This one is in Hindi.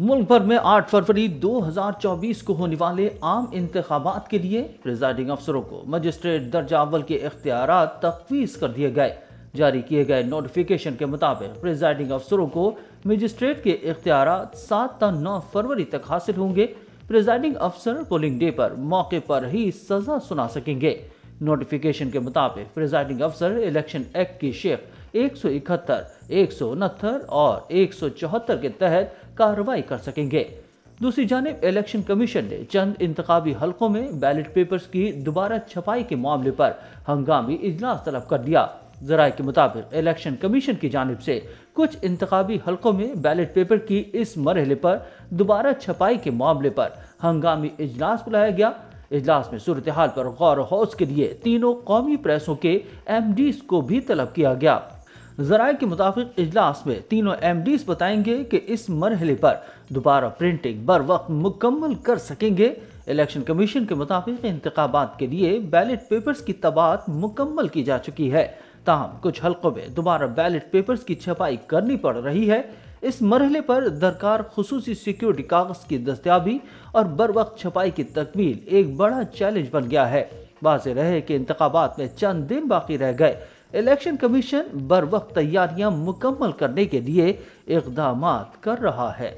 मुल्क भर में 8 फरवरी 2024 को होने वाले आम इंतबात के लिए प्रिजाइडिंग अफसरों को मजिस्ट्रेट दर्जा अवल के इख्तियार तफवीज़ कर दिए गए जारी किए गए नोटिफिकेशन के मुताबिक प्रिजाइडिंग अफसरों को मजिस्ट्रेट के इख्तियार सात व नौ फरवरी तक हासिल होंगे प्रिजाइडिंग अफसर पोलिंग डे पर मौके पर ही सजा सुना सकेंगे नोटिफिकेशन के मुताबिक प्रिजाइडिंग अफसर इलेक्शन एक्ट की शेख इकहत्तर एक और एक के तहत कार्रवाई कर सकेंगे दूसरी जानब इलेक्शन कमीशन ने चंद इंतबी हलकों में बैलेट पेपर्स की दोबारा छपाई के मामले पर हंगामी इजलास तलब कर दिया जरा के मुताबिक इलेक्शन कमीशन की जानब से कुछ इंतबी हलकों में बैलेट पेपर की इस मरहले पर दोबारा छपाई के मामले पर हंगामी इजलास बुलाया गया इजलास में सूरत हाल पर गौर हौस के लिए तीनों कौमी प्रेसों के एम को भी तलब किया गया जराये के मुताबिक इजलास में तीनों एम बताएंगे कि इस मरहले पर दोबारा प्रिंटिंग बर वक्त मुकम्मल कर सकेंगे इलेक्शन कमीशन के मुताबिक इंतबात के लिए बैलेट पेपर्स की तबाद मुकम्मल की जा चुकी है ताहम कुछ हल्कों में दोबारा बैलेट पेपर्स की छपाई करनी पड़ रही है इस मरहले पर दरकार खसूस सिक्योरिटी कागज की दस्तियाबी और बर वक्त छपाई की तकमील एक बड़ा चैलेंज बन गया है वाज रहे कि इंतबात में चंद दिन बाकी रह गए इलेक्शन कमीशन बर वक्त तैयारियां मुकम्मल करने के लिए इकदाम कर रहा है